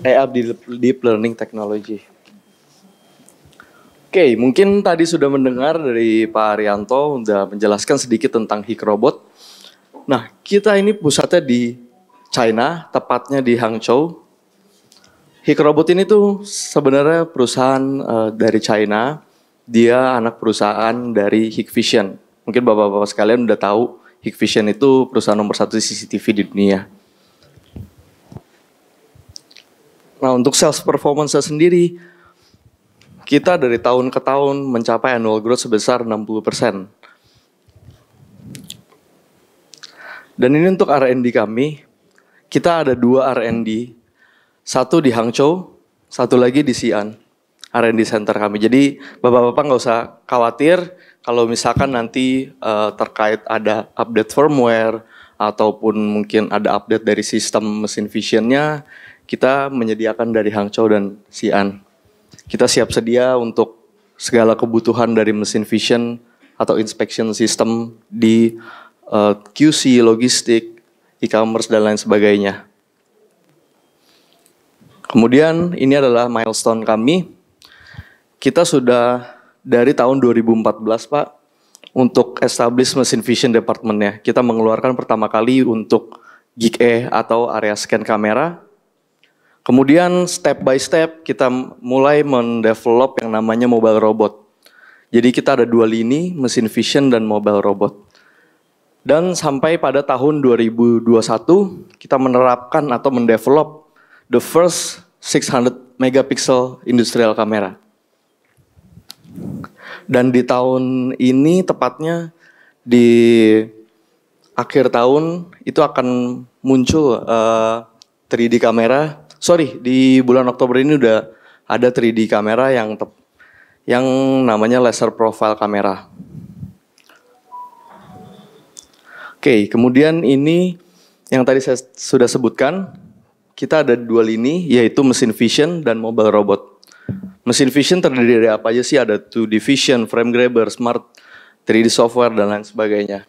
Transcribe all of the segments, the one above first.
AI eh, Deep, Deep Learning Technology. Oke, okay, mungkin tadi sudah mendengar dari Pak Arianto sudah menjelaskan sedikit tentang Hikrobot. Nah, kita ini pusatnya di China, tepatnya di Hangzhou. Hikrobot ini tuh sebenarnya perusahaan uh, dari China. Dia anak perusahaan dari Hikvision. Mungkin bapak-bapak sekalian udah tahu Hikvision itu perusahaan nomor satu CCTV di dunia. Nah untuk sales performance sendiri, kita dari tahun ke tahun mencapai annual growth sebesar 60%. Dan ini untuk R&D kami, kita ada dua R&D, satu di Hangzhou, satu lagi di Xi'an, R&D Center kami. Jadi bapak-bapak nggak usah khawatir kalau misalkan nanti uh, terkait ada update firmware ataupun mungkin ada update dari sistem mesin visionnya, nya kita menyediakan dari Hangzhou dan Xi'an. Kita siap sedia untuk segala kebutuhan dari mesin vision atau inspection system di uh, eh, QC, logistik, e-commerce dan lain sebagainya. Kemudian ini adalah milestone kami. Kita sudah dari tahun 2014 Pak untuk establish mesin vision departmentnya. Kita mengeluarkan pertama kali untuk gig atau area scan kamera Kemudian step by step kita mulai mendevelop yang namanya mobile robot. Jadi kita ada dua lini, mesin vision dan mobile robot. Dan sampai pada tahun 2021 kita menerapkan atau mendevelop the first 600 megapixel industrial camera. Dan di tahun ini tepatnya di akhir tahun itu akan muncul uh, eh, 3D kamera sorry di bulan Oktober ini udah ada 3D kamera yang tep, yang namanya laser profile kamera. Oke, kemudian ini yang tadi saya sudah sebutkan, kita ada dua lini yaitu mesin vision dan mobile robot. Mesin vision terdiri dari apa aja sih? Ada 2D vision, frame grabber, smart 3D software dan lain sebagainya.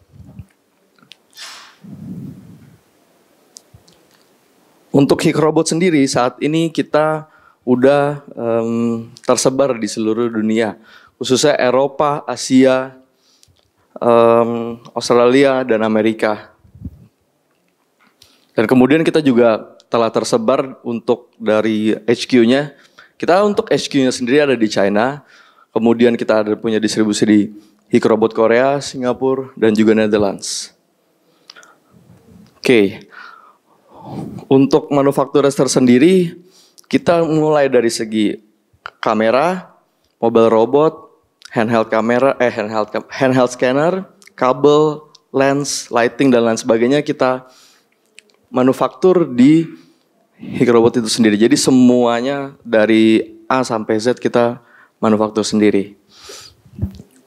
Untuk Hikrobot sendiri saat ini kita udah um, tersebar di seluruh dunia, khususnya Eropa, Asia, um, Australia, dan Amerika. Dan kemudian kita juga telah tersebar untuk dari HQ-nya. Kita untuk HQ-nya sendiri ada di China, kemudian kita ada punya distribusi di Hikrobot Korea, Singapura, dan juga Netherlands. Oke, okay untuk manufaktur tersendiri kita mulai dari segi kamera, mobile robot, handheld kamera, eh handheld handheld scanner, kabel, lens, lighting dan lain sebagainya kita manufaktur di Hikrobot itu sendiri. Jadi semuanya dari A sampai Z kita manufaktur sendiri.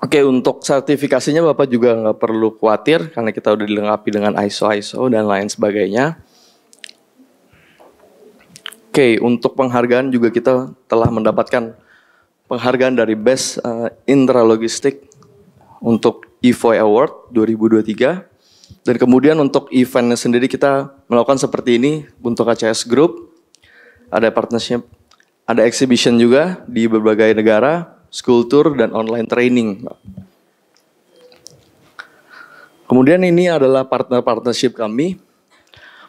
Oke, untuk sertifikasinya Bapak juga nggak perlu khawatir karena kita udah dilengkapi dengan ISO-ISO dan lain sebagainya. Oke, okay, untuk penghargaan juga kita telah mendapatkan penghargaan dari Best uh, Intralogistik untuk EVOY Award 2023. Dan kemudian untuk eventnya sendiri kita melakukan seperti ini untuk ACS Group. Ada partnership, ada exhibition juga di berbagai negara, school tour dan online training. Kemudian ini adalah partner partnership kami,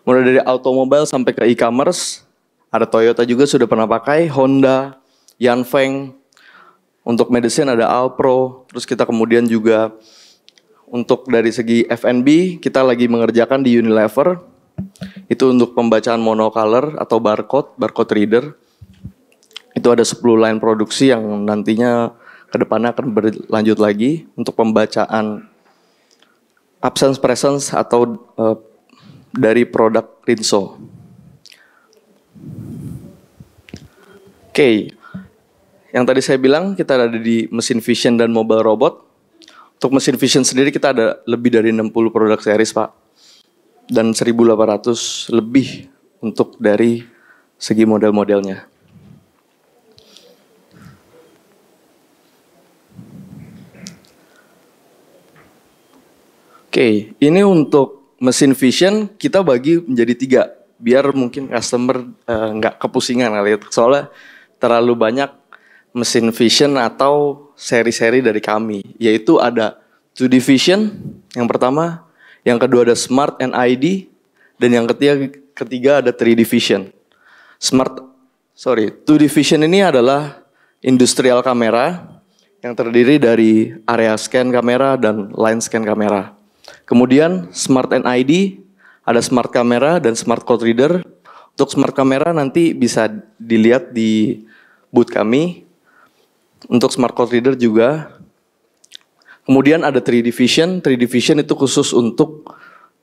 mulai dari automobile sampai ke e-commerce, ada Toyota juga sudah pernah pakai, Honda, Yanfeng. Untuk medicine ada Alpro, terus kita kemudian juga untuk dari segi FNB kita lagi mengerjakan di Unilever. Itu untuk pembacaan monocolor atau barcode, barcode reader. Itu ada 10 line produksi yang nantinya kedepannya akan berlanjut lagi untuk pembacaan absence presence atau uh, dari produk Rinso. okay. yang tadi saya bilang kita ada di mesin vision dan mobile robot. Untuk mesin vision sendiri kita ada lebih dari 60 produk series pak, dan 1.800 lebih untuk dari segi model-modelnya. Oke, okay, ini untuk mesin vision kita bagi menjadi tiga, biar mungkin customer eh, nggak uh, kepusingan kali ya. Soalnya terlalu banyak mesin vision atau seri-seri dari kami, yaitu ada 2D vision yang pertama, yang kedua ada smart and ID, dan yang ketiga, ketiga ada 3D vision. Smart, sorry, 2D vision ini adalah industrial kamera yang terdiri dari area scan kamera dan line scan kamera. Kemudian smart and ID, ada smart kamera dan smart code reader untuk smart kamera nanti bisa dilihat di booth kami. Untuk smart code reader juga. Kemudian ada 3D Vision. 3D Vision itu khusus untuk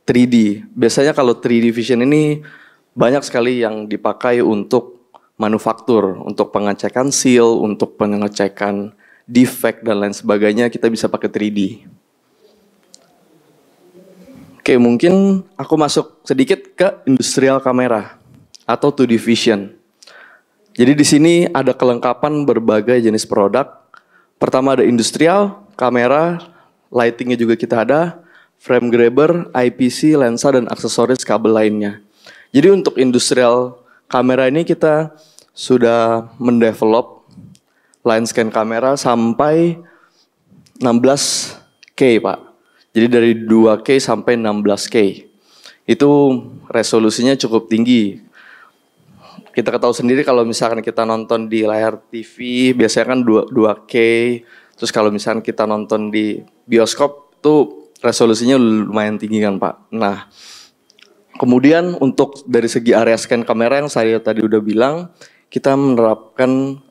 3D. Biasanya kalau 3D Vision ini banyak sekali yang dipakai untuk manufaktur, untuk pengecekan seal, untuk pengecekan defect dan lain sebagainya kita bisa pakai 3D. Oke, mungkin aku masuk sedikit ke industrial kamera atau two division. Jadi di sini ada kelengkapan berbagai jenis produk. Pertama ada industrial, kamera, lightingnya juga kita ada, frame grabber, IPC, lensa, dan aksesoris kabel lainnya. Jadi untuk industrial kamera ini kita sudah mendevelop line scan kamera sampai 16K Pak. Jadi dari 2K sampai 16K. Itu resolusinya cukup tinggi kita ketahui sendiri kalau misalkan kita nonton di layar TV biasanya kan 2 k terus kalau misalkan kita nonton di bioskop tuh resolusinya lumayan tinggi kan Pak. Nah, kemudian untuk dari segi area scan kamera yang saya tadi udah bilang, kita menerapkan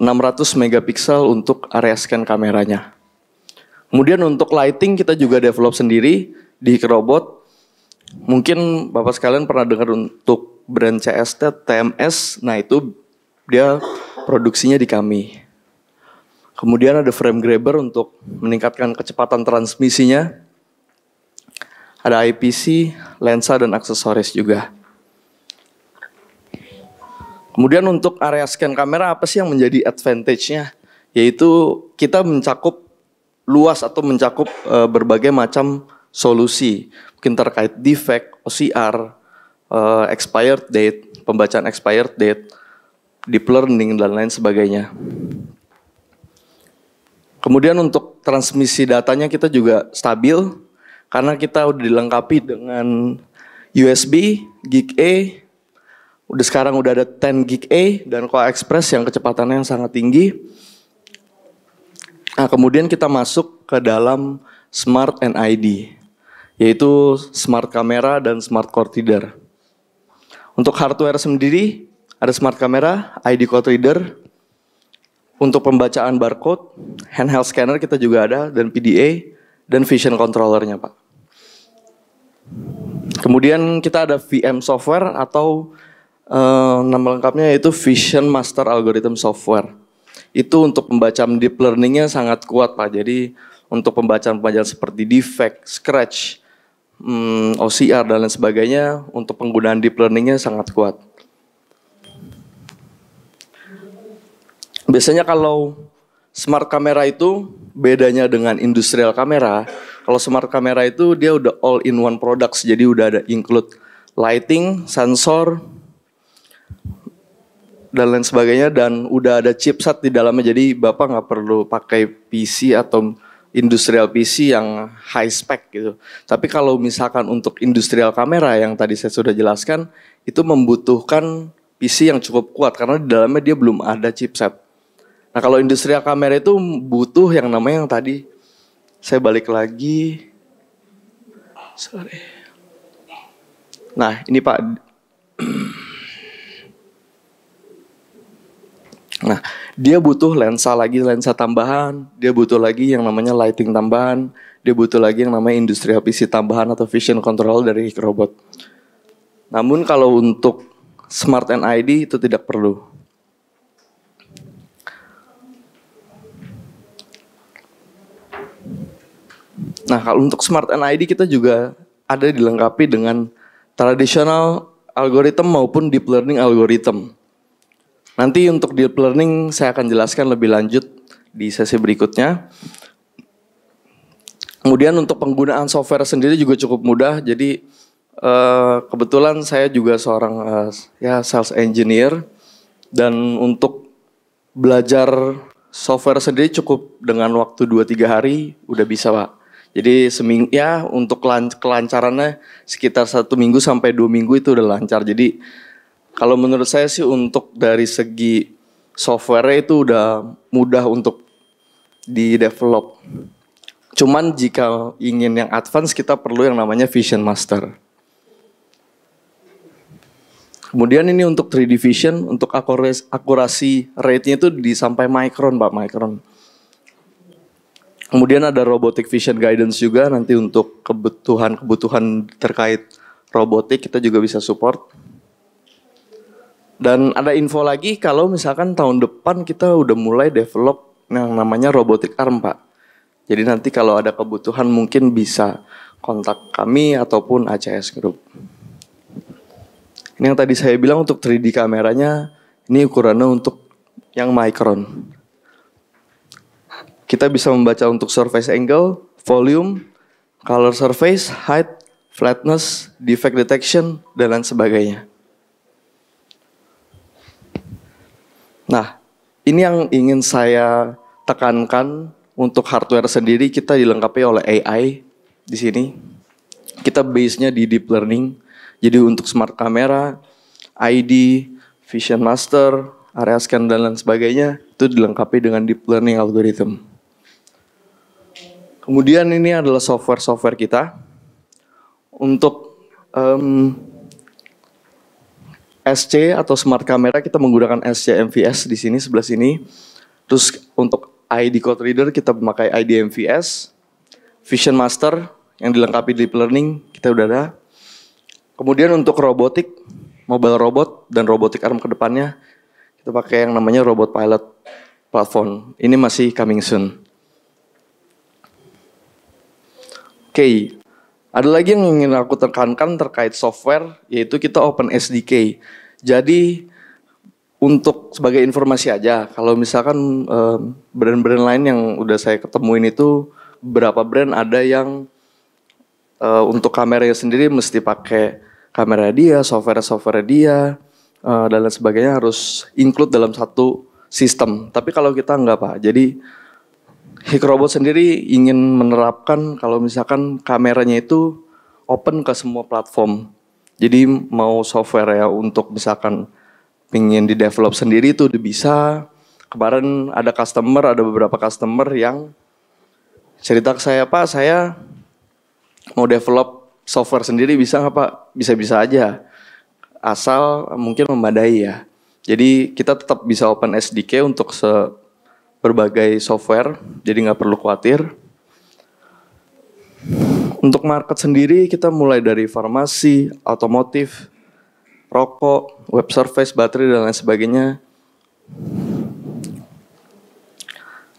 600 megapiksel untuk area scan kameranya. Kemudian untuk lighting kita juga develop sendiri di Robot. Mungkin Bapak sekalian pernah dengar untuk brand CST, TMS, nah itu dia produksinya di kami. Kemudian ada frame grabber untuk meningkatkan kecepatan transmisinya. Ada IPC, lensa, dan aksesoris juga. Kemudian untuk area scan kamera apa sih yang menjadi advantage-nya? Yaitu kita mencakup luas atau mencakup eh, berbagai macam solusi. Mungkin terkait defect, OCR, uh, expired date, pembacaan expired date, deep learning dan lain sebagainya. Kemudian untuk transmisi datanya kita juga stabil karena kita udah dilengkapi dengan USB, gig A, udah sekarang udah ada 10 gig A dan Coa Express yang kecepatannya yang sangat tinggi. Nah, kemudian kita masuk ke dalam Smart NID, yaitu Smart Kamera dan Smart Core Reader. Untuk hardware sendiri ada smart camera, ID code reader, untuk pembacaan barcode, handheld scanner kita juga ada, dan PDA, dan vision controllernya Pak. Kemudian kita ada VM software atau uh, nama lengkapnya yaitu Vision Master Algorithm Software. Itu untuk pembacaan deep learningnya sangat kuat Pak, jadi untuk pembacaan-pembacaan seperti defect, scratch, hmm, OCR dan lain sebagainya untuk penggunaan deep learningnya sangat kuat. Biasanya kalau smart kamera itu bedanya dengan industrial kamera, kalau smart kamera itu dia udah all in one products, jadi udah ada include lighting, sensor, dan lain sebagainya dan udah ada chipset di dalamnya jadi bapak nggak perlu pakai PC atau industrial PC yang high spec gitu. Tapi kalau misalkan untuk industrial kamera yang tadi saya sudah jelaskan, itu membutuhkan PC yang cukup kuat karena di dalamnya dia belum ada chipset. Nah kalau industrial kamera itu butuh yang namanya yang tadi saya balik lagi. Sorry. Nah ini Pak Nah, dia butuh lensa lagi, lensa tambahan. Dia butuh lagi yang namanya lighting tambahan. Dia butuh lagi yang namanya industri APC tambahan atau vision control dari robot. Namun kalau untuk smart NID itu tidak perlu. Nah, kalau untuk smart NID kita juga ada dilengkapi dengan tradisional algoritma maupun deep learning algoritma Nanti untuk deep learning saya akan jelaskan lebih lanjut di sesi berikutnya. Kemudian untuk penggunaan software sendiri juga cukup mudah. Jadi eh, kebetulan saya juga seorang eh, ya sales engineer dan untuk belajar software sendiri cukup dengan waktu 2-3 hari udah bisa pak. Jadi seminggu ya untuk kelancarannya sekitar satu minggu sampai dua minggu itu udah lancar. Jadi kalau menurut saya sih untuk dari segi software itu udah mudah untuk di develop. Cuman jika ingin yang advance kita perlu yang namanya Vision Master. Kemudian ini untuk 3D Vision, untuk akurasi, akurasi rate-nya itu disampai micron, Pak, micron. Kemudian ada robotic vision guidance juga nanti untuk kebutuhan-kebutuhan terkait robotik kita juga bisa support. Dan ada info lagi kalau misalkan tahun depan kita udah mulai develop yang namanya robotik arm, Pak. Jadi nanti kalau ada kebutuhan mungkin bisa kontak kami ataupun ACS Group. Ini yang tadi saya bilang untuk 3D kameranya, ini ukurannya untuk yang micron. Kita bisa membaca untuk surface angle, volume, color surface, height, flatness, defect detection, dan lain sebagainya. Nah, ini yang ingin saya tekankan untuk hardware sendiri kita dilengkapi oleh AI di sini. Kita base-nya di deep learning. Jadi untuk smart camera, ID, vision master, area scan dan lain sebagainya itu dilengkapi dengan deep learning algorithm. Kemudian ini adalah software-software kita untuk um, SC atau smart camera kita menggunakan SC MVS di sini sebelah sini. Terus untuk ID code reader kita memakai ID MVS. Vision Master yang dilengkapi deep learning kita udah ada. Kemudian untuk robotik, mobile robot dan robotik arm ke depannya kita pakai yang namanya robot pilot platform. Ini masih coming soon. Oke, okay. Ada lagi yang ingin aku tekankan terkait software, yaitu kita open SDK. Jadi untuk sebagai informasi aja, kalau misalkan eh, brand-brand lain yang udah saya ketemuin itu berapa brand ada yang eh, untuk kameranya sendiri mesti pakai kamera dia, software-software dia, eh, dan lain sebagainya harus include dalam satu sistem. Tapi kalau kita nggak pak, jadi Hikrobot sendiri ingin menerapkan kalau misalkan kameranya itu open ke semua platform. Jadi mau software ya untuk misalkan ingin di develop sendiri itu udah bisa. Kemarin ada customer, ada beberapa customer yang cerita ke saya, Pak saya mau develop software sendiri bisa nggak Pak? Bisa-bisa aja. Asal mungkin memadai ya. Jadi kita tetap bisa open SDK untuk se berbagai software, jadi nggak perlu khawatir. Untuk market sendiri kita mulai dari farmasi, otomotif, rokok, web service, baterai dan lain sebagainya.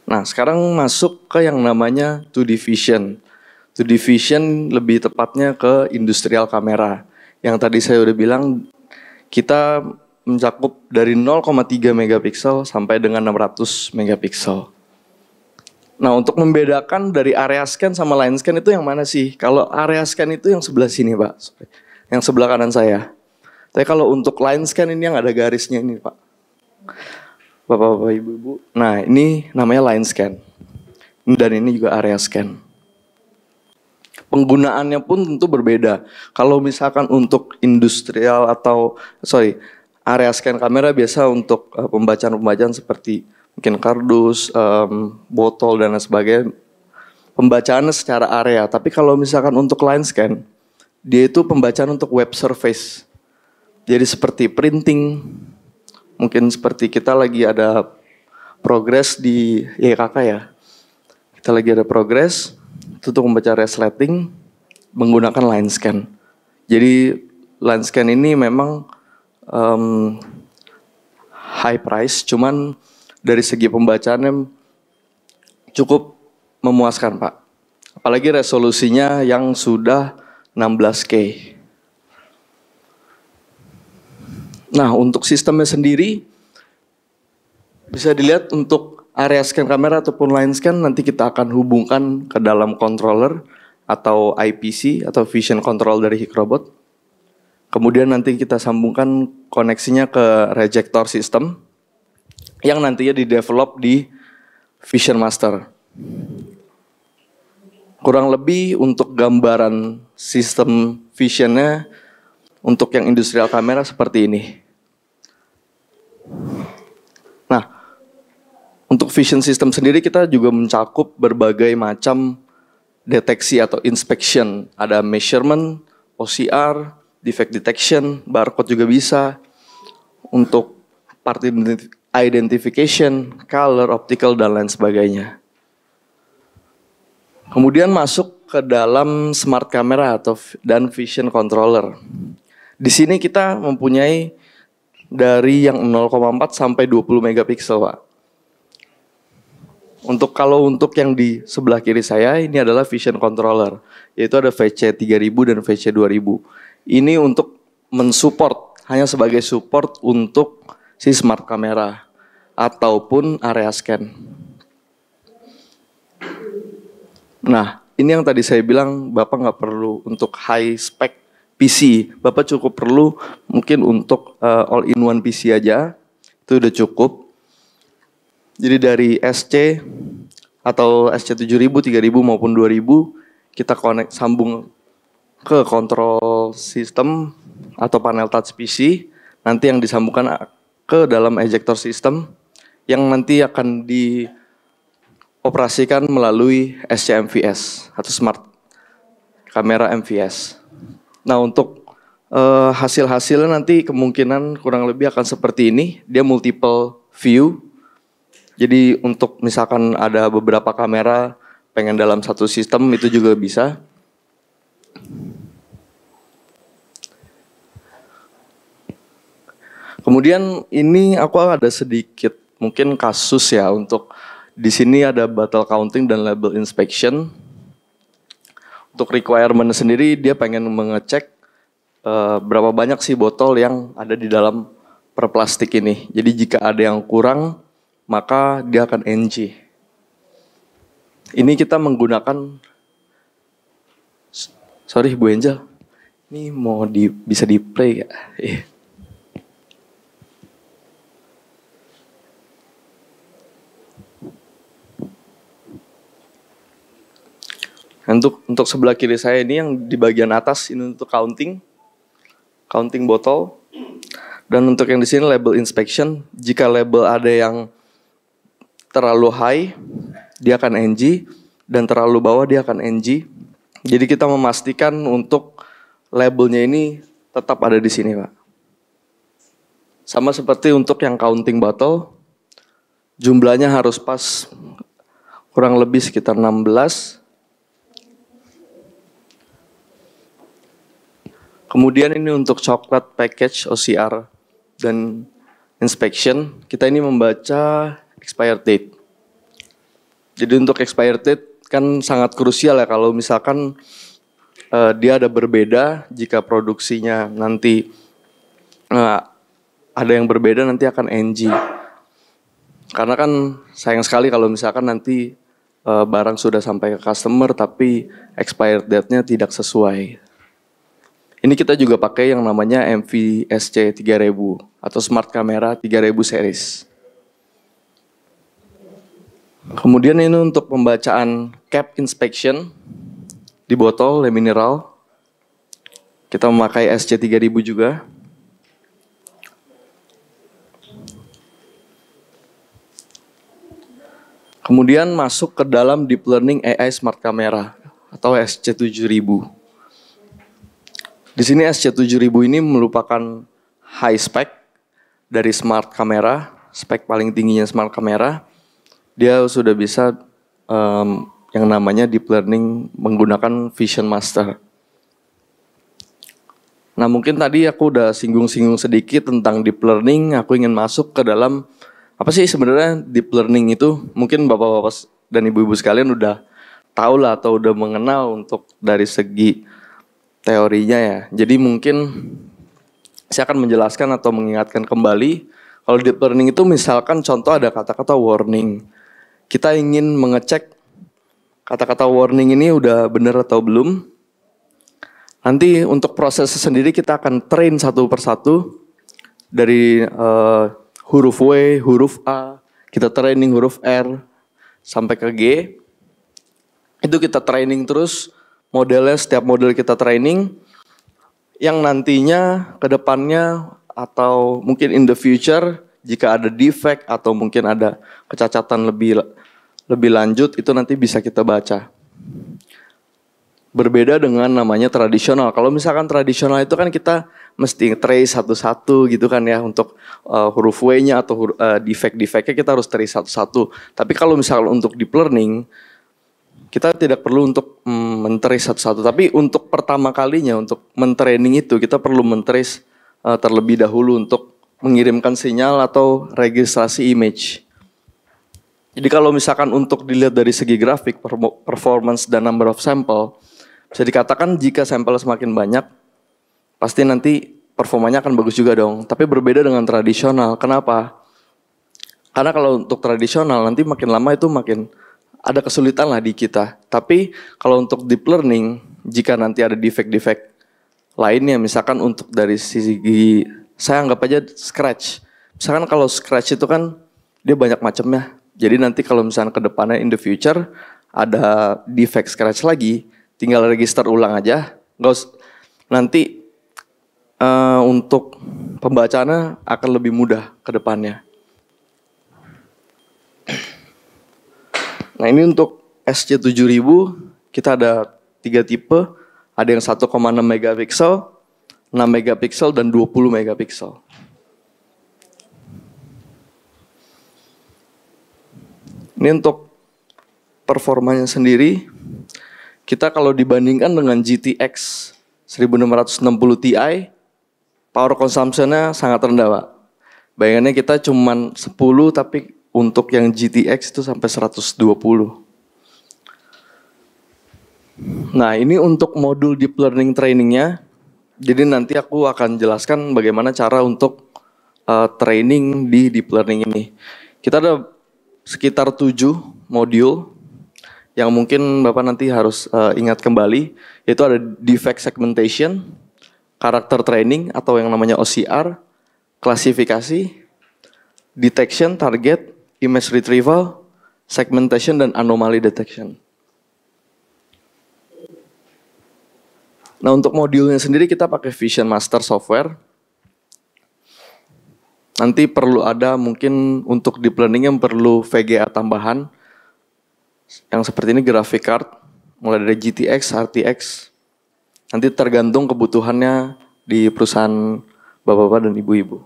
Nah, sekarang masuk ke yang namanya two division. Two division lebih tepatnya ke industrial kamera. Yang tadi saya udah bilang, kita mencakup dari 0,3 megapiksel sampai dengan 600 megapiksel. Nah, untuk membedakan dari area scan sama line scan itu yang mana sih? Kalau area scan itu yang sebelah sini, Pak. Yang sebelah kanan saya. Tapi kalau untuk line scan ini yang ada garisnya ini, Pak. Bapak-bapak, ibu-ibu. Nah, ini namanya line scan. Dan ini juga area scan. Penggunaannya pun tentu berbeda. Kalau misalkan untuk industrial atau, sorry, area scan kamera biasa untuk eh, pembacaan-pembacaan uh, seperti mungkin kardus, um, botol dan lain sebagainya. Pembacaannya secara area, tapi kalau misalkan untuk line scan, dia itu pembacaan untuk web surface. Jadi seperti printing, mungkin seperti kita lagi ada progres di YKK ya. Kita lagi ada progres, itu untuk membaca resleting menggunakan line scan. Jadi line scan ini memang um, high price, cuman dari segi pembacaannya cukup memuaskan Pak. Apalagi resolusinya yang sudah 16K. Nah untuk sistemnya sendiri bisa dilihat untuk area scan kamera ataupun line scan nanti kita akan hubungkan ke dalam controller atau IPC atau vision control dari Hikrobot. Kemudian nanti kita sambungkan koneksinya ke rejector system yang nantinya didevelop di Vision Master. Kurang lebih untuk gambaran sistem visionnya untuk yang industrial kamera seperti ini. Nah, untuk vision system sendiri kita juga mencakup berbagai macam deteksi atau inspection. Ada measurement, OCR, defect detection, barcode juga bisa. Untuk part identification, color, optical, dan lain sebagainya. Kemudian masuk ke dalam smart camera atau dan vision controller. Di sini kita mempunyai dari yang 0,4 sampai 20 megapiksel, Pak. Untuk kalau untuk yang di sebelah kiri saya ini adalah vision controller, yaitu ada VC3000 dan VC2000. Ini untuk mensupport, hanya sebagai support untuk si smart kamera ataupun area scan. Nah, ini yang tadi saya bilang Bapak nggak perlu untuk high spec PC. Bapak cukup perlu mungkin untuk uh, eh, all in one PC aja. Itu udah cukup. Jadi dari SC atau SC 7000, 3000 maupun 2000 kita connect sambung ke kontrol sistem atau panel touch PC nanti yang disambungkan ke dalam ejector system yang nanti akan dioperasikan melalui SCMVS atau smart kamera MVS. Nah untuk uh, hasil-hasilnya nanti kemungkinan kurang lebih akan seperti ini, dia multiple view. Jadi untuk misalkan ada beberapa kamera pengen dalam satu sistem itu juga bisa Kemudian ini aku ada sedikit mungkin kasus ya untuk di sini ada battle counting dan label inspection. Untuk requirement sendiri dia pengen mengecek uh, berapa banyak sih botol yang ada di dalam per plastik ini. Jadi jika ada yang kurang maka dia akan NG. Ini kita menggunakan sorry Bu Angel. Ini mau di bisa di play Yeah. Untuk untuk sebelah kiri saya ini yang di bagian atas ini untuk counting, counting botol. Dan untuk yang di sini label inspection, jika label ada yang terlalu high, dia akan NG dan terlalu bawah dia akan NG. Jadi kita memastikan untuk labelnya ini tetap ada di sini, Pak. Sama seperti untuk yang counting botol, jumlahnya harus pas kurang lebih sekitar 16 Kemudian ini untuk coklat package OCR dan inspection, kita ini membaca expired date. Jadi untuk expired date kan sangat krusial ya kalau misalkan uh, dia ada berbeda jika produksinya nanti uh, ada yang berbeda nanti akan NG. Karena kan sayang sekali kalau misalkan nanti uh, barang sudah sampai ke customer tapi expired date-nya tidak sesuai. Ini kita juga pakai yang namanya MVSC 3000 atau Smart Camera 3000 series. Kemudian ini untuk pembacaan cap inspection di botol Le Mineral. Kita memakai SC3000 juga. Kemudian masuk ke dalam Deep Learning AI Smart Camera atau SC7000. Di sini SC7000 ini merupakan high spec dari smart kamera, spek paling tingginya smart kamera. Dia sudah bisa um, yang namanya deep learning menggunakan Vision Master. Nah mungkin tadi aku udah singgung-singgung sedikit tentang deep learning. Aku ingin masuk ke dalam apa sih sebenarnya deep learning itu? Mungkin bapak-bapak dan ibu-ibu sekalian udah tahu lah atau udah mengenal untuk dari segi teorinya ya. Jadi mungkin saya akan menjelaskan atau mengingatkan kembali kalau deep learning itu misalkan contoh ada kata-kata warning. Kita ingin mengecek kata-kata warning ini udah benar atau belum. Nanti untuk proses sendiri kita akan train satu persatu dari uh, huruf W, huruf A, kita training huruf R sampai ke G. Itu kita training terus modelnya setiap model kita training yang nantinya ke depannya atau mungkin in the future jika ada defect atau mungkin ada kecacatan lebih lebih lanjut itu nanti bisa kita baca. Berbeda dengan namanya tradisional. Kalau misalkan tradisional itu kan kita mesti trace satu-satu gitu kan ya untuk uh, huruf W-nya atau uh, defect-defectnya kita harus trace satu-satu. Tapi kalau misalkan untuk deep learning kita tidak perlu untuk mm, satu-satu, tapi untuk pertama kalinya untuk mentraining itu kita perlu menteri uh, eh, terlebih dahulu untuk mengirimkan sinyal atau registrasi image. Jadi kalau misalkan untuk dilihat dari segi grafik, performance dan number of sample, bisa dikatakan jika sampel semakin banyak, pasti nanti performanya akan bagus juga dong. Tapi berbeda dengan tradisional. Kenapa? Karena kalau untuk tradisional nanti makin lama itu makin ada kesulitan lah di kita. Tapi kalau untuk deep learning, jika nanti ada defect-defect lainnya, misalkan untuk dari sisi saya anggap aja scratch. Misalkan kalau scratch itu kan dia banyak macamnya. Jadi nanti kalau misalkan ke depannya in the future ada defect scratch lagi, tinggal register ulang aja. Gak nanti uh, untuk pembacaannya akan lebih mudah ke depannya. Nah ini untuk SC7000 kita ada tiga tipe, ada yang 1,6 megapiksel, 6 megapiksel dan 20 megapiksel. Ini untuk performanya sendiri, kita kalau dibandingkan dengan GTX 1660 Ti, power consumption-nya sangat rendah, Pak. Bayangannya kita cuman 10 tapi untuk yang GTX itu sampai 120. Nah, ini untuk modul deep learning trainingnya. Jadi nanti aku akan jelaskan bagaimana cara untuk uh, training di deep learning ini. Kita ada sekitar 7 modul yang mungkin Bapak nanti harus uh, ingat kembali, yaitu ada defect segmentation, character training atau yang namanya OCR, klasifikasi, detection target, image retrieval, segmentation, dan anomaly detection. Nah untuk modulnya sendiri kita pakai Vision Master software. Nanti perlu ada mungkin untuk deep learning yang perlu VGA tambahan. Yang seperti ini graphic card, mulai dari GTX, RTX. Nanti tergantung kebutuhannya di perusahaan bapak-bapak dan ibu-ibu.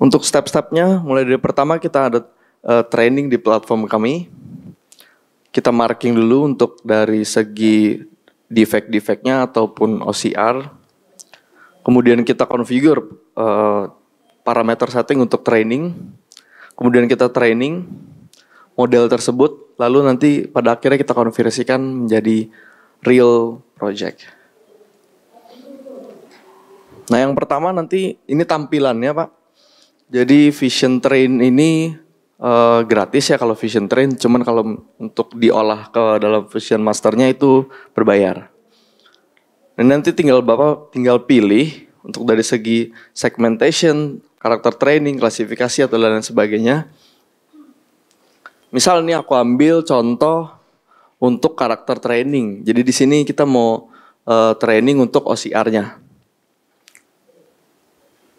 Untuk step-stepnya, mulai dari pertama kita ada uh, training di platform kami. Kita marking dulu untuk dari segi defect-defectnya ataupun OCR. Kemudian kita configure uh, parameter setting untuk training. Kemudian kita training model tersebut, lalu nanti pada akhirnya kita konversikan menjadi real project. Nah yang pertama nanti ini tampilannya Pak jadi Vision Train ini uh, gratis ya kalau Vision Train, cuman kalau untuk diolah ke dalam Vision Masternya itu berbayar. Dan nanti tinggal Bapak tinggal pilih untuk dari segi segmentation, karakter training, klasifikasi atau lain sebagainya. Misal ini aku ambil contoh untuk karakter training. Jadi di sini kita mau uh, training untuk OCR-nya.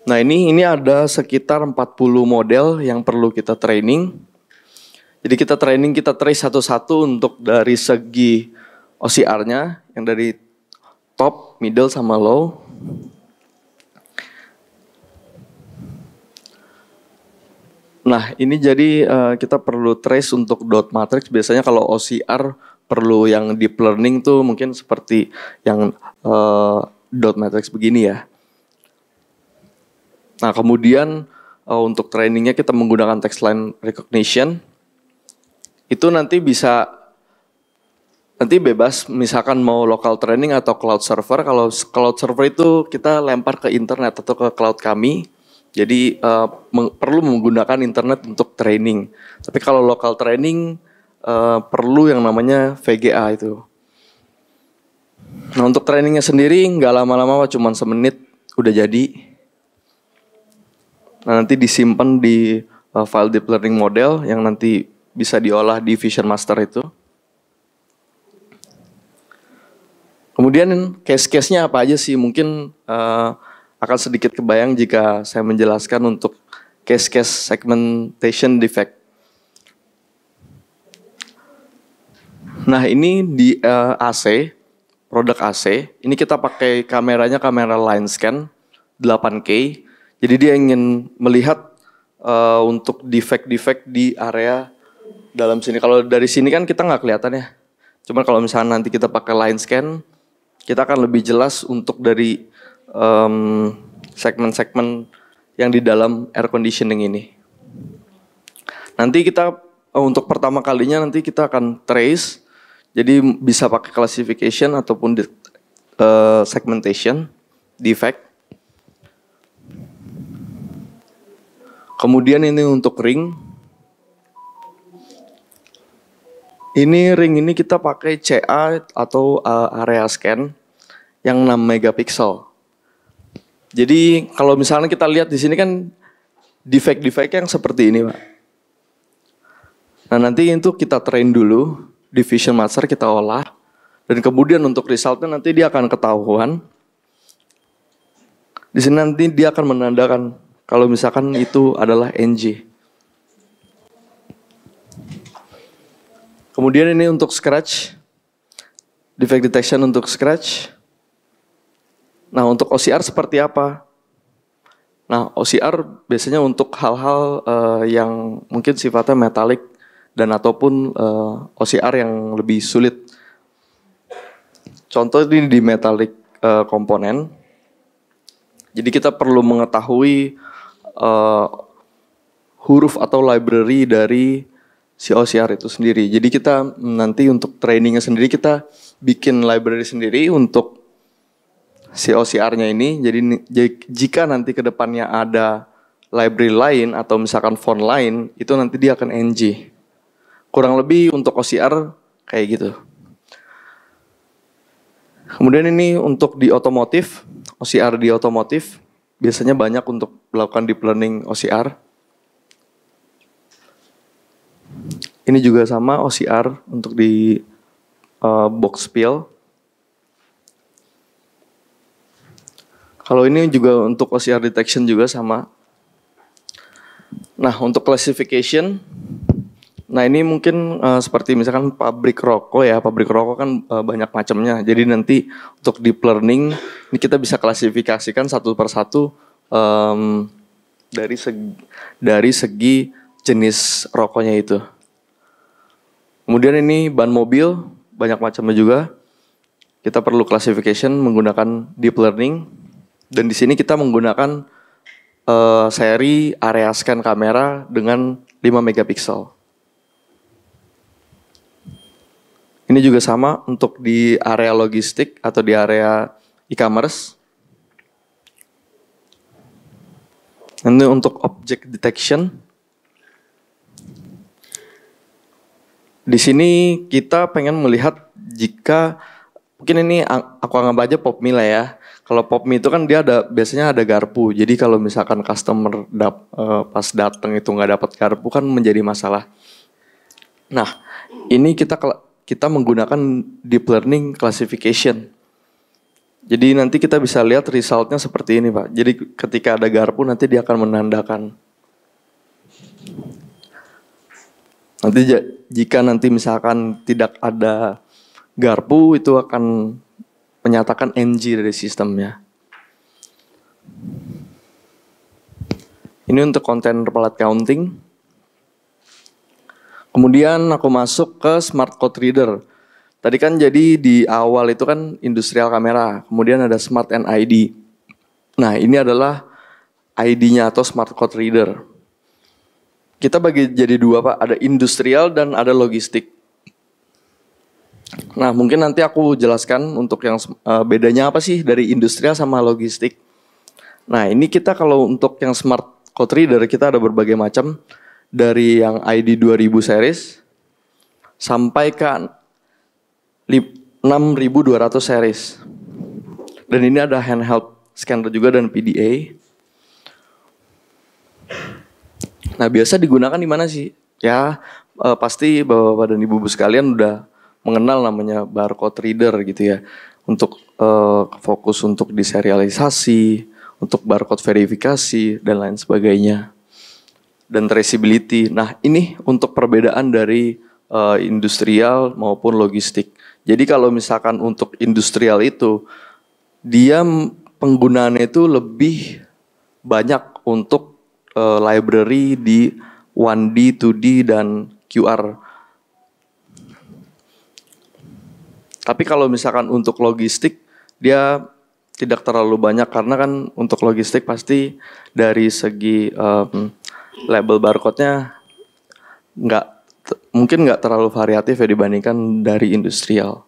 Nah ini ini ada sekitar 40 model yang perlu kita training. Jadi kita training kita trace satu-satu untuk dari segi OCR-nya yang dari top, middle sama low. Nah ini jadi uh, kita perlu trace untuk dot matrix. Biasanya kalau OCR perlu yang deep learning tuh mungkin seperti yang uh, dot matrix begini ya. Nah kemudian uh, untuk trainingnya kita menggunakan text line recognition. Itu nanti bisa nanti bebas misalkan mau local training atau cloud server kalau cloud server itu kita lempar ke internet atau ke cloud kami jadi uh, meng perlu menggunakan internet untuk training tapi kalau local training uh, perlu yang namanya VGA itu nah untuk trainingnya sendiri nggak lama-lama cuma semenit udah jadi Nah, nanti disimpan di uh, file deep learning model yang nanti bisa diolah di Vision Master itu. Kemudian case-case-nya apa aja sih? Mungkin uh, akan sedikit kebayang jika saya menjelaskan untuk case-case segmentation defect. Nah ini di uh, eh, AC, produk AC. Ini kita pakai kameranya kamera line scan 8K jadi dia ingin melihat uh, untuk defect-defect di area dalam sini. Kalau dari sini kan kita nggak kelihatan ya. Cuma kalau misalnya nanti kita pakai line scan, kita akan lebih jelas untuk dari segmen segmen-segmen yang di dalam air conditioning ini. Nanti kita eh, untuk pertama kalinya nanti kita akan trace, jadi bisa pakai classification ataupun uh, segmentation, defect. Kemudian ini untuk ring. Ini ring ini kita pakai CA atau eh, area scan yang 6 megapiksel. Jadi kalau misalnya kita lihat di sini kan defect-defect yang seperti ini, Pak. Nah, nanti itu kita train dulu division master kita olah dan kemudian untuk resultnya nanti dia akan ketahuan. Di sini nanti dia akan menandakan kalau misalkan itu adalah NJ. Kemudian ini untuk scratch, defect detection untuk scratch. Nah untuk OCR seperti apa? Nah OCR biasanya untuk hal-hal uh, yang mungkin sifatnya metalik dan ataupun uh, eh, OCR yang lebih sulit. Contoh ini di metalik uh, komponen. Jadi kita perlu mengetahui uh, huruf atau library dari si OCR itu sendiri. Jadi kita nanti untuk trainingnya sendiri kita bikin library sendiri untuk si OCR-nya ini. Jadi jika nanti kedepannya ada library lain atau misalkan font lain, itu nanti dia akan NG. Kurang lebih untuk OCR kayak gitu. Kemudian ini untuk di otomotif, OCR di otomotif biasanya banyak untuk melakukan deep learning OCR. Ini juga sama OCR untuk di uh, box spill. Kalau ini juga untuk OCR detection juga sama. Nah, untuk classification Nah ini mungkin uh, seperti misalkan pabrik rokok ya, pabrik rokok kan uh, banyak macamnya. Jadi nanti untuk deep learning ini kita bisa klasifikasikan satu persatu um, dari segi, dari segi jenis rokoknya itu. Kemudian ini ban mobil banyak macamnya juga. Kita perlu classification menggunakan deep learning dan di sini kita menggunakan uh, seri area scan kamera dengan 5 megapiksel. Ini juga sama untuk di area logistik atau di area e-commerce. Ini untuk object detection. Di sini kita pengen melihat jika mungkin ini aku anggap aja pop lah ya. Kalau pop mila itu kan dia ada biasanya ada garpu. Jadi kalau misalkan customer dap, eh, pas datang itu nggak dapat garpu kan menjadi masalah. Nah, ini kita kita menggunakan deep learning classification. Jadi nanti kita bisa lihat resultnya seperti ini Pak. Jadi ketika ada garpu nanti dia akan menandakan. Nanti jika nanti misalkan tidak ada garpu itu akan menyatakan NG dari sistemnya. Ini untuk konten pelat counting. Kemudian aku masuk ke smart code reader. Tadi kan jadi di awal itu kan industrial kamera, kemudian ada smart NID. Nah ini adalah ID-nya atau smart code reader. Kita bagi jadi dua pak, ada industrial dan ada logistik. Nah mungkin nanti aku jelaskan untuk yang eh, bedanya apa sih dari industrial sama logistik. Nah ini kita kalau untuk yang smart code reader kita ada berbagai macam dari yang ID 2000 series sampai ke 6200 series. Dan ini ada handheld scanner juga dan PDA. Nah, biasa digunakan di mana sih? Ya, eh, pasti Bapak-bapak dan Ibu-ibu sekalian udah mengenal namanya barcode reader gitu ya. Untuk eh, fokus untuk diserialisasi, untuk barcode verifikasi dan lain sebagainya dan traceability. Nah, ini untuk perbedaan dari uh, industrial maupun logistik. Jadi kalau misalkan untuk industrial itu dia penggunaannya itu lebih banyak untuk uh, library di 1D, 2D dan QR. Tapi kalau misalkan untuk logistik dia tidak terlalu banyak karena kan untuk logistik pasti dari segi um, label barcode-nya nggak mungkin nggak terlalu variatif ya dibandingkan dari industrial.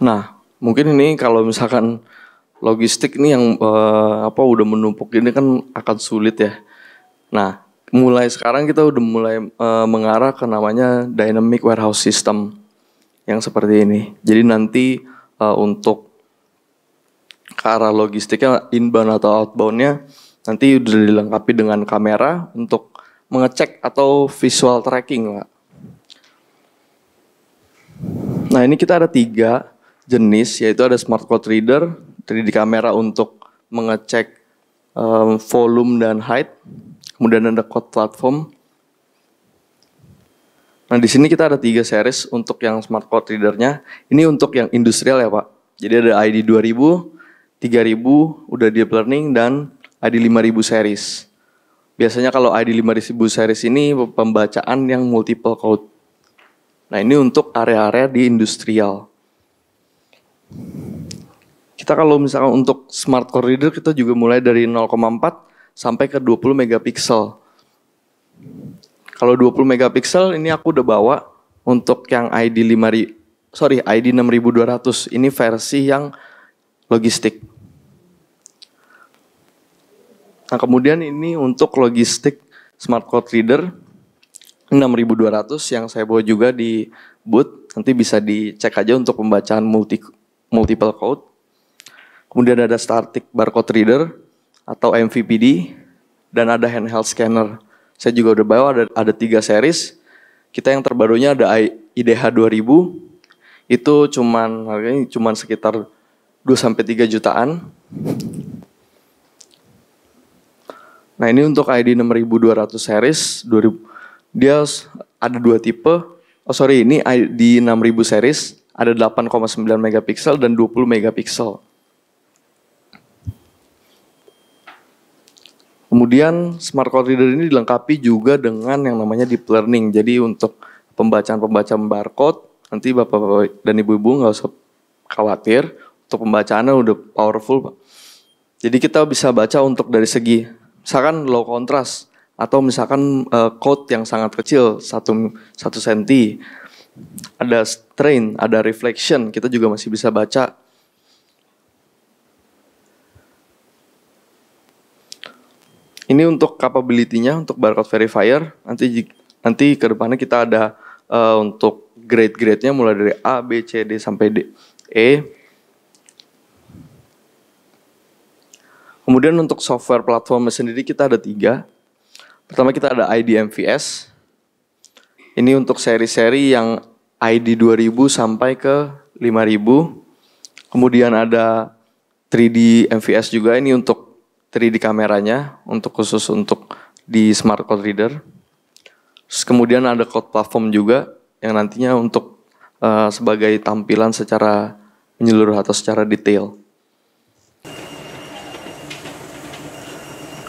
Nah, mungkin ini kalau misalkan logistik ini yang eh, apa udah menumpuk ini kan akan sulit ya. Nah, mulai sekarang kita udah mulai eh, mengarah ke namanya dynamic warehouse system yang seperti ini. Jadi nanti eh, untuk ke arah logistiknya inbound atau outboundnya nanti udah dilengkapi dengan kamera untuk mengecek atau visual tracking Pak. Nah ini kita ada tiga jenis yaitu ada smart code reader, 3D kamera untuk mengecek um, volume dan height, kemudian ada code platform. Nah di sini kita ada tiga series untuk yang smart code readernya. Ini untuk yang industrial ya Pak. Jadi ada ID 2000, 3000 udah deep learning dan ID 5000 series. Biasanya kalau ID 5000 series ini pembacaan yang multiple code. Nah, ini untuk area-area di industrial. Kita kalau misalkan untuk smart core reader kita juga mulai dari 0,4 sampai ke 20 megapiksel. Kalau 20 megapiksel ini aku udah bawa untuk yang ID 5 sorry ID 6200 ini versi yang logistik. Nah, kemudian ini untuk logistik smart code reader 6200 yang saya bawa juga di boot. Nanti bisa dicek aja untuk pembacaan multi, multiple code. Kemudian ada static barcode reader atau MVPD dan ada handheld scanner. Saya juga udah bawa ada, ada tiga series. Kita yang terbarunya ada IDH 2000 itu cuman harganya cuman sekitar 2 sampai 3 jutaan. Nah, ini untuk ID 6200 series 2000 dia ada dua tipe. Oh sorry, ini ID 6000 series ada 8,9 megapiksel dan 20 megapiksel. Kemudian smart code reader ini dilengkapi juga dengan yang namanya deep learning. Jadi untuk pembacaan-pembacaan barcode nanti bapak-bapak dan ibu-ibu nggak usah khawatir untuk pembacaannya udah powerful Pak. Jadi kita bisa baca untuk dari segi misalkan low contrast atau misalkan uh, code yang sangat kecil satu satu senti ada strain ada reflection kita juga masih bisa baca ini untuk capability-nya untuk barcode verifier nanti nanti kedepannya kita ada uh, untuk grade-grade-nya mulai dari A B C D sampai D E Kemudian untuk software platformnya sendiri kita ada tiga. Pertama kita ada ID MVS. Ini untuk seri-seri yang ID 2000 sampai ke 5000. Kemudian ada 3D MVS juga ini untuk 3D kameranya, untuk khusus untuk di smart code reader. Terus kemudian ada code platform juga yang nantinya untuk uh, sebagai tampilan secara menyeluruh atau secara detail.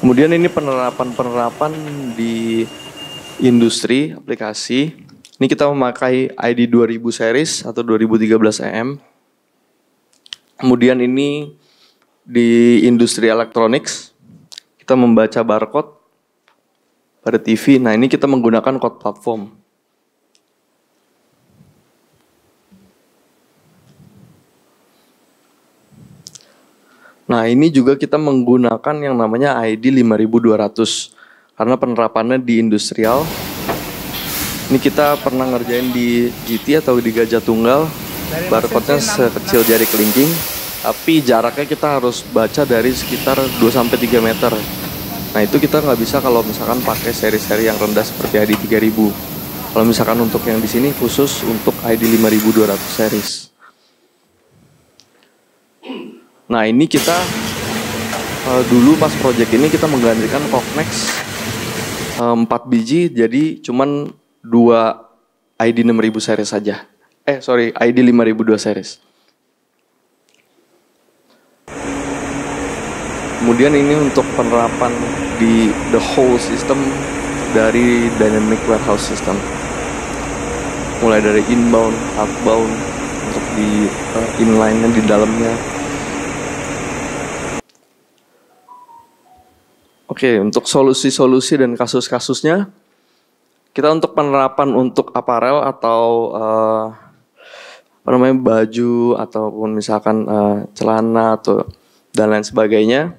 Kemudian ini penerapan-penerapan di industri aplikasi. Ini kita memakai ID 2000 series atau 2013 EM. Kemudian ini di industri elektronik kita membaca barcode pada TV. Nah, ini kita menggunakan code platform. Nah ini juga kita menggunakan yang namanya ID 5200 karena penerapannya di industrial. Ini kita pernah ngerjain di GT atau di Gajah Tunggal. Barcode-nya sekecil jari kelingking, tapi jaraknya kita harus baca dari sekitar 2-3 meter. Nah itu kita nggak bisa kalau misalkan pakai seri-seri yang rendah seperti ID 3000. Kalau misalkan untuk yang di sini khusus untuk ID 5200 series. Nah ini kita uh, dulu pas project ini kita menggantikan Cognex uh, eh, 4 biji jadi cuman 2 ID 6000 series saja. Eh sorry ID 5002 series. Kemudian ini untuk penerapan di the whole system dari dynamic warehouse system. Mulai dari inbound, outbound, untuk di uh, inline-nya di dalamnya, Oke, untuk solusi-solusi dan kasus-kasusnya, kita untuk penerapan untuk aparel atau uh, apa namanya baju ataupun misalkan uh, celana atau dan lain sebagainya,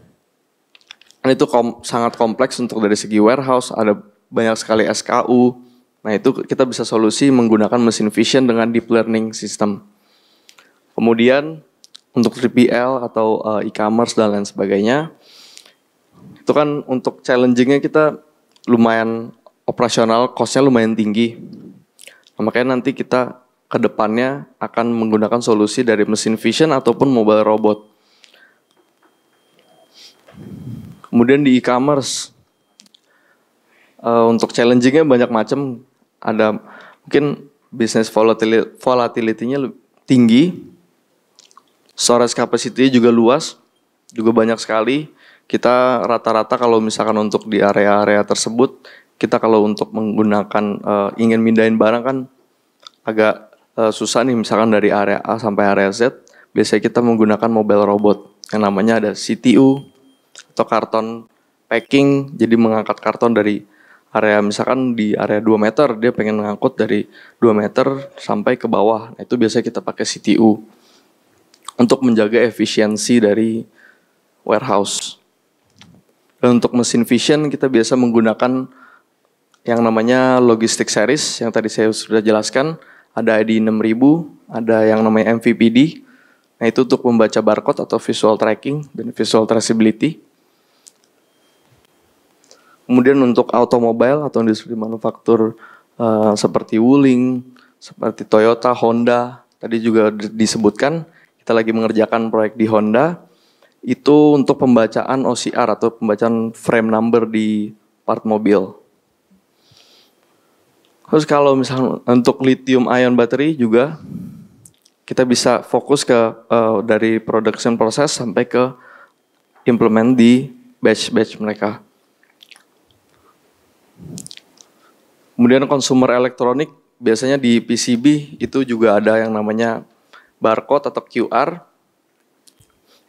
nah, itu kom sangat kompleks untuk dari segi warehouse ada banyak sekali SKU. Nah itu kita bisa solusi menggunakan mesin vision dengan deep learning system. Kemudian untuk 3PL atau eh, e-commerce dan lain sebagainya, itu kan untuk challengingnya kita lumayan operasional, costnya lumayan tinggi. Nah, makanya nanti kita ke depannya akan menggunakan solusi dari mesin vision ataupun mobile robot. Kemudian di e-commerce, uh, untuk challengingnya banyak macam. Ada mungkin bisnis volatility-nya tinggi, storage capacity juga luas, juga banyak sekali kita rata-rata kalau misalkan untuk di area-area tersebut kita kalau untuk menggunakan uh, ingin mindahin barang kan agak uh, susah nih misalkan dari area A sampai area Z biasanya kita menggunakan mobile robot yang namanya ada CTU atau karton packing jadi mengangkat karton dari area misalkan di area 2 meter dia pengen mengangkut dari 2 meter sampai ke bawah nah, itu biasanya kita pakai CTU untuk menjaga efisiensi dari warehouse dan untuk mesin vision kita biasa menggunakan yang namanya logistik series yang tadi saya sudah jelaskan. Ada ID 6000, ada yang namanya MVPD. Nah itu untuk membaca barcode atau visual tracking dan visual traceability. Kemudian untuk automobile atau industri manufaktur uh, seperti Wuling, seperti Toyota, Honda, tadi juga disebutkan kita lagi mengerjakan proyek di Honda itu untuk pembacaan OCR atau pembacaan frame number di part mobil. Terus kalau misalnya untuk lithium ion battery juga kita bisa fokus ke uh, dari production process sampai ke implement di batch-batch mereka. Kemudian consumer elektronik biasanya di PCB itu juga ada yang namanya barcode atau QR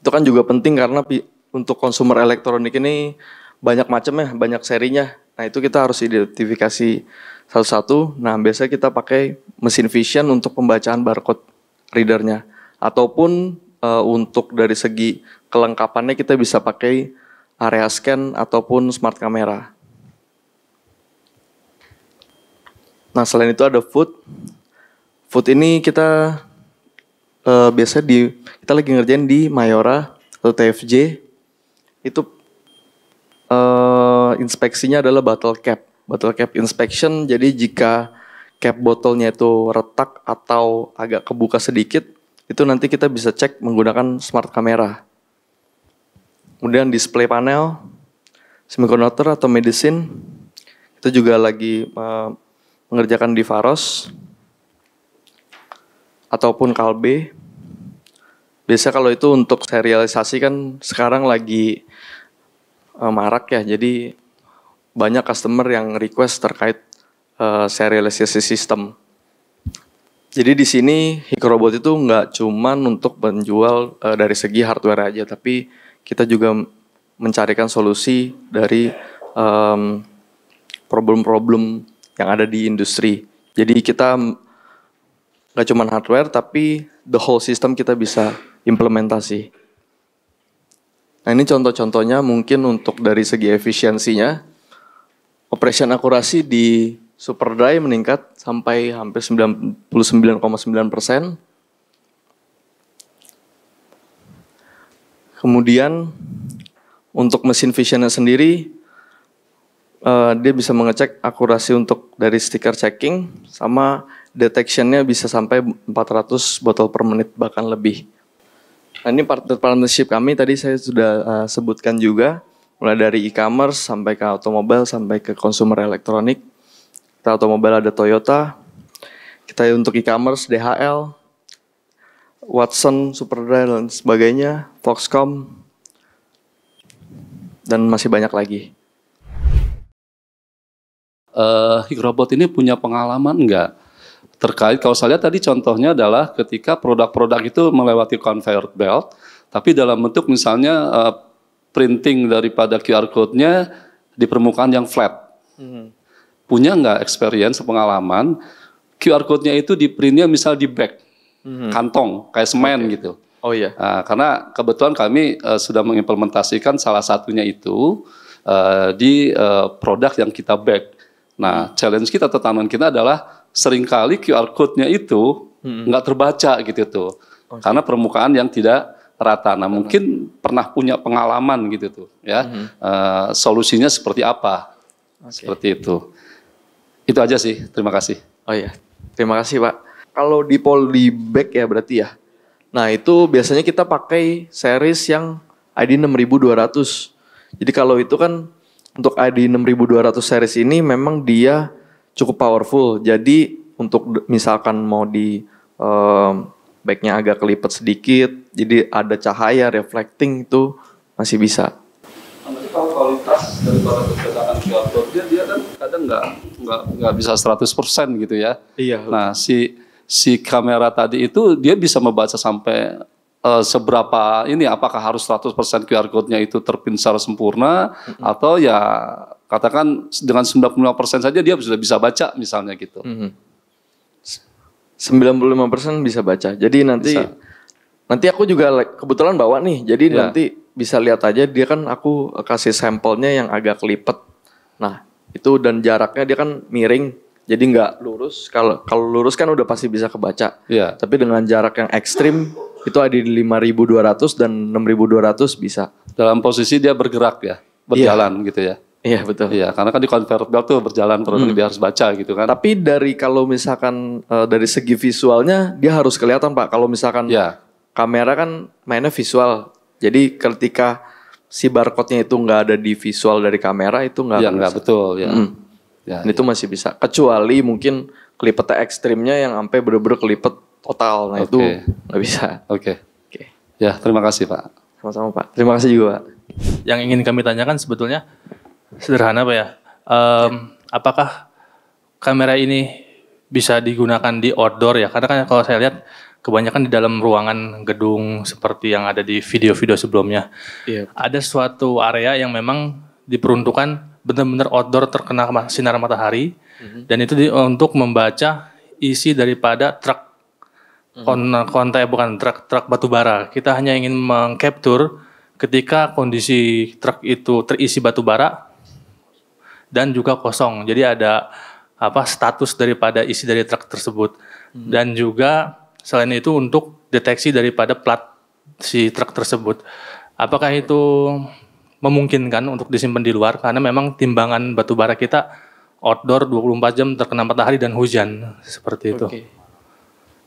itu kan juga penting karena untuk konsumer elektronik ini banyak macam ya banyak serinya. Nah itu kita harus identifikasi satu-satu. Nah biasanya kita pakai mesin vision untuk pembacaan barcode readernya. Ataupun e, untuk dari segi kelengkapannya kita bisa pakai area scan ataupun smart camera. Nah selain itu ada food. Food ini kita uh, eh, biasa di kita lagi ngerjain di Mayora atau TFJ itu uh, inspeksinya adalah bottle cap bottle cap inspection jadi jika cap botolnya itu retak atau agak kebuka sedikit itu nanti kita bisa cek menggunakan smart kamera kemudian display panel semiconductor atau medicine itu juga lagi uh, mengerjakan di Faros ataupun Kalbe. Biasa kalau itu untuk serialisasi kan sekarang lagi uh, marak ya. Jadi banyak customer yang request terkait uh, serialisasi sistem. Jadi di sini Hikrobot itu nggak cuman untuk menjual uh, dari segi hardware aja, tapi kita juga mencarikan solusi dari problem -problem yang ada di industri. Jadi kita nggak cuma hardware tapi the whole system kita bisa implementasi. Nah ini contoh-contohnya mungkin untuk dari segi efisiensinya, operation akurasi di SuperDry meningkat sampai hampir 99,9 persen. Kemudian untuk mesin visionnya sendiri, uh, dia bisa mengecek akurasi untuk dari stiker checking sama detectionnya bisa sampai 400 botol per menit bahkan lebih. Nah, ini partner partnership kami tadi saya sudah uh, sebutkan juga mulai dari e-commerce sampai ke automobile sampai ke consumer elektronik. Kita automobile ada Toyota, kita untuk e-commerce DHL, Watson, Superdry dan sebagainya, Foxcom, dan masih banyak lagi. Uh, eh, Hikrobot ini punya pengalaman nggak terkait kalau saya lihat tadi contohnya adalah ketika produk-produk itu melewati conveyor belt tapi dalam bentuk misalnya uh, printing daripada QR code-nya di permukaan yang flat. Hmm. Punya nggak experience pengalaman QR code-nya itu di printnya misal di bag hmm. kantong kayak semen okay. gitu. Oh iya. Nah, karena kebetulan kami uh, sudah mengimplementasikan salah satunya itu uh, di uh, produk yang kita bag. Nah, hmm. challenge kita atau tantangan kita adalah seringkali QR code-nya itu nggak hmm. terbaca gitu tuh. Okay. Oh, Karena gitu. permukaan yang tidak rata. Nah, mungkin pernah punya pengalaman gitu tuh, ya. -hmm. E, solusinya seperti apa? Okay. Seperti itu. Itu aja sih. Terima kasih. Oh iya. Terima kasih, Pak. Kalau di Polybag ya berarti ya. Nah, itu biasanya kita pakai series yang ID 6200. Jadi kalau itu kan untuk ID 6200 series ini memang dia cukup powerful. Jadi untuk misalkan mau di um, backnya agak kelipet sedikit, jadi ada cahaya reflecting itu masih bisa. Nanti kalau kualitas para pencetakan barcode dia dia kan kadang nggak nggak nggak bisa 100% gitu ya. Iya. Nah si si kamera tadi itu dia bisa membaca sampai Eh, seberapa ini apakah harus 100% QR code-nya itu terpin secara sempurna -hmm. atau ya katakan dengan 95% saja dia sudah bisa baca misalnya gitu. Mm -hmm. 95% bisa baca. Jadi nanti bisa. nanti aku juga kebetulan bawa nih. Jadi yeah. nanti bisa lihat aja dia kan aku eh, kasih sampelnya yang agak lipet. Nah, itu dan jaraknya dia kan miring jadi nggak lurus kalau kalau lurus kan udah pasti bisa kebaca yeah. tapi dengan jarak yang ekstrim itu ada di 5.200 dan 6.200 bisa. Dalam posisi dia bergerak ya, berjalan yeah. gitu ya. Iya betul. Iya karena kan di convert belt tuh berjalan terus hmm. dia harus baca gitu kan. Tapi dari kalau misalkan uh, dari segi visualnya dia harus kelihatan pak. Kalau misalkan ya. kamera kan mainnya visual. Jadi ketika si barcode-nya itu nggak ada di visual dari kamera itu nggak. Iya, nggak betul ya. Hmm. ya itu ya. masih bisa. Kecuali mungkin kelipetnya ekstrimnya yang sampai bener-bener kelipet total. Nah okay. itu nggak bisa. Oke. Okay. Oke. Okay. Ya terima kasih Pak. Sama-sama Pak. Terima kasih juga Pak. Yang ingin kami tanyakan sebetulnya sederhana Pak ya. Um, apakah kamera ini bisa digunakan di outdoor ya? Karena kan kalau saya lihat kebanyakan di dalam ruangan gedung seperti yang ada di video-video sebelumnya. Iya. Ada suatu area yang memang diperuntukkan benar-benar outdoor terkena sinar matahari mm -hmm. dan itu di, untuk membaca isi daripada truk Kontainer bukan truk truk batu bara. Kita hanya ingin mengcapture ketika kondisi truk itu terisi batu bara dan juga kosong. Jadi ada apa status daripada isi dari truk tersebut hmm. dan juga selain itu untuk deteksi daripada plat si truk tersebut. Apakah itu memungkinkan untuk disimpan di luar karena memang timbangan batu bara kita outdoor 24 jam terkena matahari dan hujan seperti itu. Okay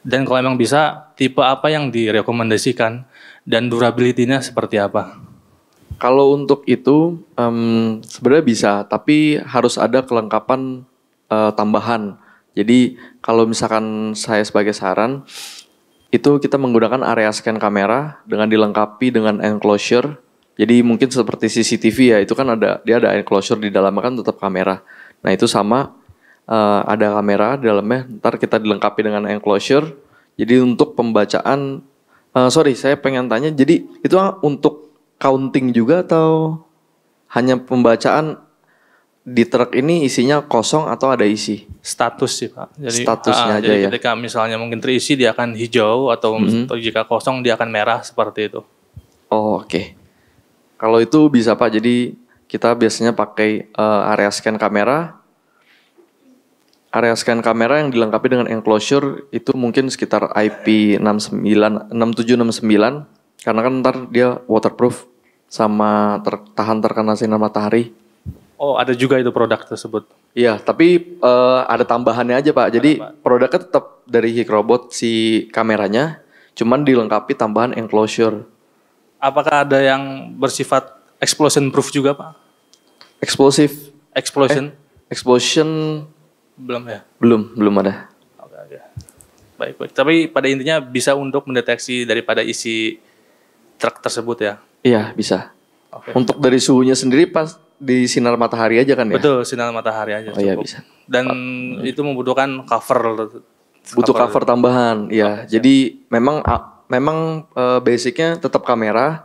dan kalau emang bisa tipe apa yang direkomendasikan dan durability-nya seperti apa? Kalau untuk itu um, sebenarnya bisa, tapi harus ada kelengkapan uh, tambahan. Jadi kalau misalkan saya sebagai saran itu kita menggunakan area scan kamera dengan dilengkapi dengan enclosure. Jadi mungkin seperti CCTV ya, itu kan ada dia ada enclosure di dalam kan tetap kamera. Nah, itu sama uh, ada kamera di dalamnya. Ntar kita dilengkapi dengan enclosure. Jadi untuk pembacaan, uh, sorry saya pengen tanya. Jadi itu untuk counting juga atau hanya pembacaan di truk ini isinya kosong atau ada isi? Status sih pak. Jadi, Statusnya uh, aja jadi ya. ketika misalnya mungkin terisi dia akan hijau atau mm -hmm. jika kosong dia akan merah seperti itu. Oh oke. Okay. Kalau itu bisa pak. Jadi kita biasanya pakai uh, area scan kamera, area scan kamera yang dilengkapi dengan enclosure itu mungkin sekitar IP69 6769 karena kan ntar dia waterproof sama ter, tahan terkena sinar matahari. Oh, ada juga itu produk tersebut. Iya, tapi uh, ada tambahannya aja, Pak. Jadi Kenapa? produknya tetap dari Hikrobot si kameranya, cuman dilengkapi tambahan enclosure. Apakah ada yang bersifat explosion proof juga, Pak? Explosive. Explosion. Eh, explosion belum ya? Belum, belum ada. Oke, oke. Baik, baik. Tapi pada intinya bisa untuk mendeteksi daripada isi truk tersebut ya? Iya, bisa. oke. Untuk dari suhunya sendiri pas di sinar matahari aja kan ya? Betul, sinar matahari aja. Oh iya bisa. Dan itu membutuhkan cover. Butuh cover, cover tambahan, ya. Jadi ya. memang memang uh, basicnya tetap kamera,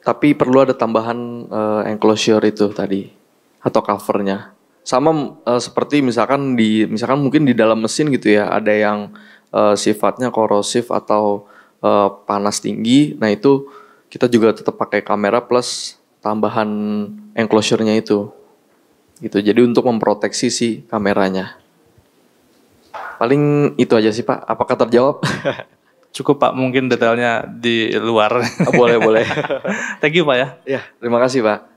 tapi perlu ada tambahan uh, enclosure itu tadi atau covernya sama uh, seperti misalkan di misalkan mungkin di dalam mesin gitu ya ada yang uh, sifatnya korosif atau uh, panas tinggi nah itu kita juga tetap pakai kamera plus tambahan enclosure-nya itu gitu jadi untuk memproteksi si kameranya paling itu aja sih pak apakah terjawab cukup pak mungkin detailnya di luar oh, boleh boleh thank you pak ya ya terima kasih pak